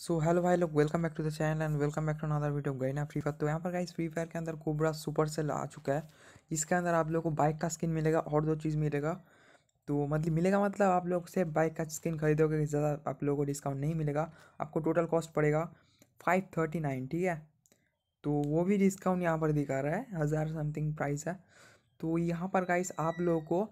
सो hello भाई लोग welcome back to the channel and welcome back to another video गई ना फ्री फायर तो यहाँ पर गाइस फ्री फायर के अंदर कोबरा सुपर सेल आ चुका है इसके अंदर आप लोग को बाइक का स्किन मिलेगा और दो चीज़ मिलेगा तो मतलब मिलेगा मतलब आप लोग से बाइक का स्किन खरीदोगे ज़्यादा आप लोगों को डिस्काउंट नहीं मिलेगा आपको टोटल कॉस्ट पड़ेगा फाइव थर्टी नाइन ठीक है तो वो भी डिस्काउंट यहाँ पर दिखा रहा है हज़ार समथिंग प्राइस है तो यहाँ पर गाइस आप लोगों को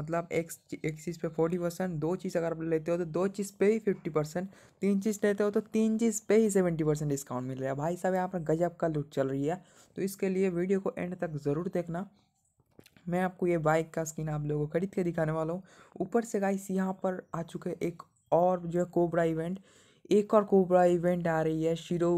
मतलब एक एक चीज़ पे फोर्टी परसेंट दो चीज़ अगर आप लेते हो तो दो चीज़ पे ही फिफ्टी परसेंट तीन चीज़ लेते हो तो तीन चीज़ पे ही सेवेंटी परसेंट डिस्काउंट मिल रहा है भाई साहब यहाँ पर गजब का लुट चल रही है तो इसके लिए वीडियो को एंड तक ज़रूर देखना मैं आपको ये बाइक का स्किन आप लोगों को खरीद के दिखाने वाला हूँ ऊपर से गाइस यहाँ पर आ चुके एक और जो है कोबरा इवेंट एक और कोबरा इवेंट आ रही है शिरो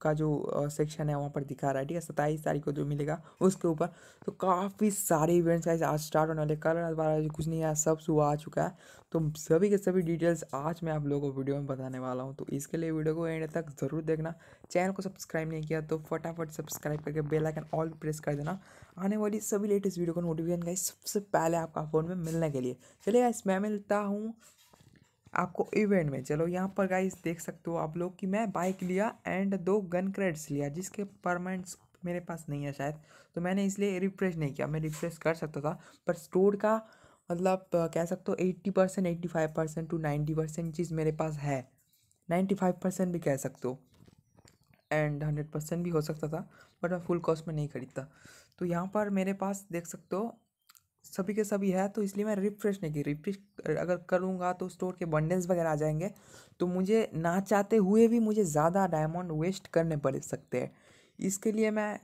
का जो सेक्शन है वहाँ पर दिखा रहा है ठीक है सत्ताईस तारीख को जो मिलेगा उसके ऊपर तो काफ़ी सारे इवेंट्स का आज स्टार्ट होने वाले कल रात बारह कुछ नहीं आया सब सुबह आ चुका है तो सभी के सभी डिटेल्स आज मैं आप लोगों को वीडियो में बताने वाला हूँ तो इसके लिए वीडियो को एंड तक ज़रूर देखना चैनल को सब्सक्राइब नहीं किया तो फटाफट सब्सक्राइब करके बेलाइकन ऑल प्रेस कर देना आने वाली सभी लेटेस्ट वीडियो को नोटिफिकेशन गाइस सबसे पहले आपका फ़ोन में मिलने के लिए चलिए मैं मिलता हूँ आपको इवेंट में चलो यहाँ पर गाइस देख सकते हो आप लोग कि मैं बाइक लिया एंड दो गन क्रेड्स लिया जिसके परमानेंट्स मेरे पास नहीं है शायद तो मैंने इसलिए रिफ्रेश नहीं किया मैं रिफ्रेश कर सकता था पर स्टोर का मतलब कह सकते हो eighty percent eighty five percent to ninety percent चीज़ मेरे पास है नाइन्टी फाइव परसेंट भी कह सकते हो एंड हंड्रेड परसेंट भी हो सकता था बट मैं फुल कॉस्ट में नहीं खरीदता तो यहाँ पर मेरे पास देख सकते हो सभी के सभी है तो इसलिए मैं रिफ्रेश नहीं की रिफ्रेश अगर करूँगा तो स्टोर के बंडल्स वगैरह आ जाएंगे तो मुझे ना चाहते हुए भी मुझे ज़्यादा डायमंड वेस्ट करने पड़ सकते हैं इसके लिए मैं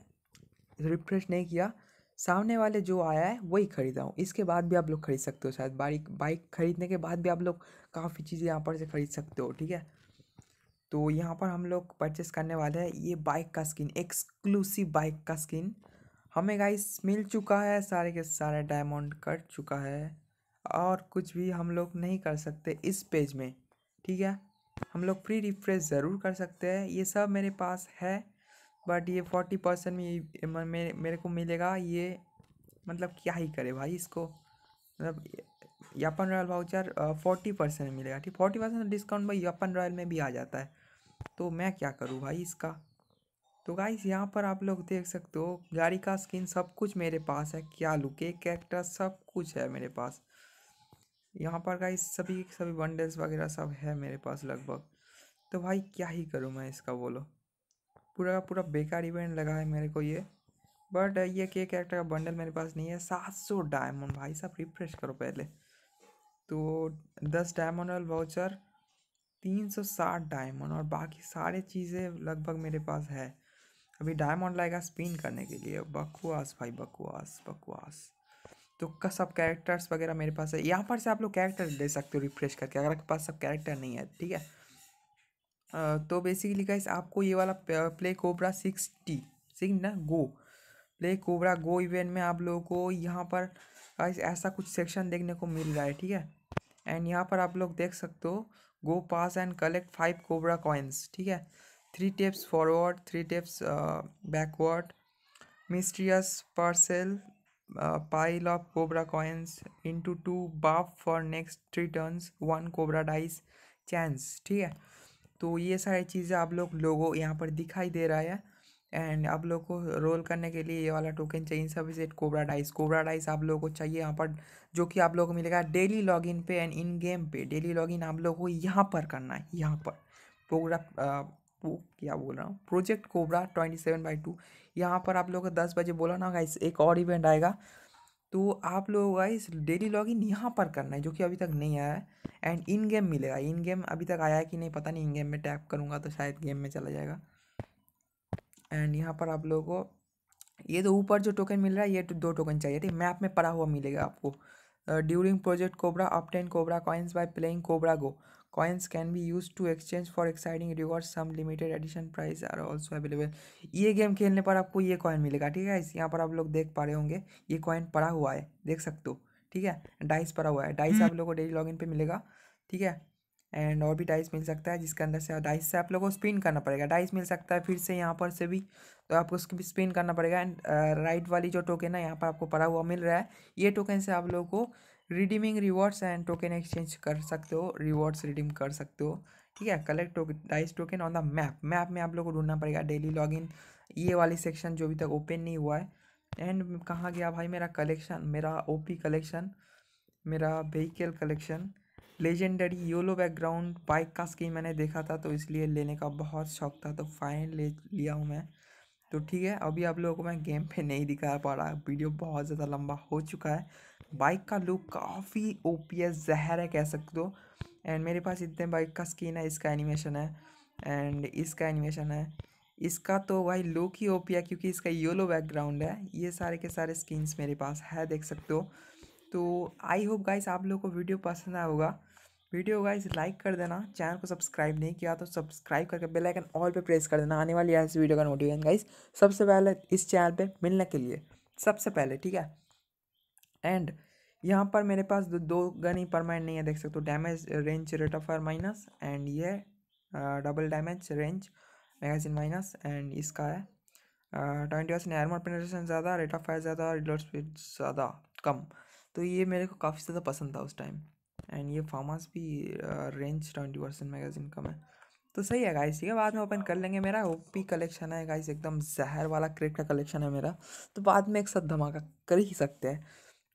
रिफ्रेश नहीं किया सामने वाले जो आया है वही खरीदा हूँ इसके बाद भी आप लोग खरीद सकते हो शायद बाइक बाइक खरीदने के बाद भी आप लोग काफ़ी चीज़ें यहाँ पर से खरीद सकते हो ठीक है तो यहाँ पर हम लोग परचेस करने वाले हैं ये बाइक का स्किन एक्सक्लूसिव बाइक का स्किन हमें गाइस मिल चुका है सारे के सारे डायमंड कट चुका है और कुछ भी हम लोग नहीं कर सकते इस पेज में ठीक है हम लोग फ्री रिफ्रेश ज़रूर कर सकते हैं ये सब मेरे पास है बट ये फोर्टी परसेंट में मेरे को मिलेगा ये मतलब क्या ही करे भाई इसको मतलब यापन रॉयल वाउचर फोर्टी परसेंट मिलेगा ठीक फोर्टी परसेंट डिस्काउंट भाई यापन रॉयल में भी आ जाता है तो मैं क्या करूँ भाई इसका तो गाइस यहाँ पर आप लोग देख सकते हो गाड़ी का स्किन सब कुछ मेरे पास है क्या लुक एक कैरेक्टर सब कुछ है मेरे पास यहाँ पर गाइस सभी सभी बंडल्स वगैरह सब है मेरे पास लगभग तो भाई क्या ही करूँ मैं इसका बोलो पूरा का पूरा बेकार इवेंट लगा है मेरे को ये बट ये के कैरेक्टर का बंडल मेरे पास नहीं है सात सौ डायमंड भाई साहब रिफ्रेश करो पहले तो दस डायमंड और वाउचर तीन सौ साठ डायमंड और बाकी सारे चीज़ें लगभग मेरे पास है अभी डायमंड लाएगा स्पिन करने के लिए बकवास भाई बकवास बकवास तो का सब कैरेक्टर्स वगैरह मेरे पास है यहाँ पर से आप लोग कैरेक्टर ले सकते हो रिफ्रेश करके अगर आपके पास सब कैरेक्टर नहीं है ठीक है तो बेसिकली गाइस आपको ये वाला play cobra six T six ना go play cobra go event में आप लोगों को यहाँ पर गाइस ऐसा कुछ सेक्शन देखने को मिल रहा है ठीक है एंड यहाँ पर आप लोग देख सकते हो go pass and collect five cobra coins ठीक है three steps forward three steps backward mysterious parcel pile of cobra of into two बाफ two next three next one cobra dice cobra ठीक है तो ये सारी चीज़ें आप लोग लोगों यहाँ पर दिखाई दे रहा है एंड आप लोग को रोल करने के लिए ये वाला टोकन चाहिए सभी set cobra dice cobra dice आप लोगों को चाहिए यहाँ पर जो कि आप लोगों को मिलेगा डेली लॉगिन पे एंड इन गेम पे डेली लॉगिन आप लोगों को यहाँ पर करना है यहाँ पर पूरा वो क्या बोल रहा हूँ project cobra twenty seven by two यहाँ पर आप लोगों को दस बजे बोला ना गाइस एक और इवेंट आएगा तो आप लोग गाइस डेली लॉग इन यहाँ पर करना है जो कि अभी तक नहीं आया है एंड इन गेम मिलेगा इन गेम अभी तक आया है कि नहीं पता नहीं इन गेम में टैप करूँगा तो शायद गेम में चला जाएगा एंड यहाँ पर आप लोगों को ये तो ऊपर जो टोकन मिल रहा है ये तो दो टोकन चाहिए ठीक मैप में पड़ा हुआ मिलेगा आपको during project cobra obtain cobra coins by playing cobra go coins can be use to exchange for exciting reward some limited edition prize are also available ये गेम खेलने पर आपको ये कॉइन मिलेगा ठीक है इस यहाँ पर आप लोग देख पा रहे होंगे ये कॉइन पड़ा हुआ है देख सकते हो ठीक है डाइस पड़ा हुआ है डाइस हम्म। आप लोग को डेली इन पे मिलेगा ठीक है एंड और भी डाइस मिल सकता है जिसके अंदर से डाइस से आप लोग को स्पिन करना पड़ेगा डाइस मिल सकता है फिर से यहाँ पर से भी तो आपको उसकी भी स्पिन करना पड़ेगा एंड राइट uh, वाली जो टोकन है यहाँ पर आपको पड़ा हुआ मिल रहा है ये टोकन से आप लोगों को redeeming rewards and token exchange कर सकते हो रिवॉर्ड्स रिडीम कर सकते हो ठीक है collect dice token on the map map में आप लोग को ढूंढना पड़ेगा डेली लॉगिन ये वाली सेक्शन जो अभी तक ओपन नहीं हुआ है एंड कहाँ गया भाई मेरा कलेक्शन मेरा ओपी कलेक्शन मेरा vehicle collection legendary yolo background bike का स्कीम मैंने देखा था तो इसलिए लेने का बहुत शौक था तो फाइन ले लिया हूँ मैं तो ठीक है अभी आप लोगों को मैं गेम पे नहीं दिखा पा रहा वीडियो बहुत ज़्यादा लंबा हो चुका है बाइक का लुक काफ़ी ओपीएस जहर है कह सकते हो एंड मेरे पास इतने बाइक का स्किन है इसका एनिमेशन है एंड इसका एनिमेशन है इसका तो भाई लुक ही ओपी है क्योंकि इसका येलो बैकग्राउंड है ये सारे के सारे स्किन्स मेरे पास है देख सकते हो तो आई होप गाइस आप लोग को वीडियो पसंद आया होगा वीडियो गाइस लाइक कर देना चैनल को सब्सक्राइब नहीं किया तो सब्सक्राइब करके बेल आइकन ऑल पे प्रेस कर देना आने वाली ऐसी वीडियो का नोटिफिकेशन गाइस सबसे पहले इस चैनल पे मिलने के लिए सबसे पहले ठीक है एंड यहाँ पर मेरे पास दो, दो गन ही परमानेंट नहीं है देख सकते हो damage range rate of fire minus and ये double damage range magazine minus and इसका है ट्वेंटी परसेंट एयरमोर पेनेट्रेशन ज़्यादा रेट ऑफ फायर ज़्यादा रिलोड स्पीड ज़्यादा कम तो ये मेरे को काफ़ी ज़्यादा पसंद था उस टाइम एंड ये फार्मास भी रेंज ट्वेंटी परसेंट मैगजीन कम है तो सही है गाइस ठीक है बाद में ओपन कर लेंगे मेरा पी कलेक्शन है गाइस एकदम जहर वाला क्रिक का कलेक्शन है मेरा तो बाद में एक साथ धमाका कर ही सकते हैं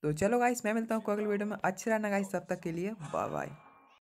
तो चलो गाइस मैं मिलता हूँ अगले वीडियो में अच्छे रहना गाइस तब तक के लिए बाय बाय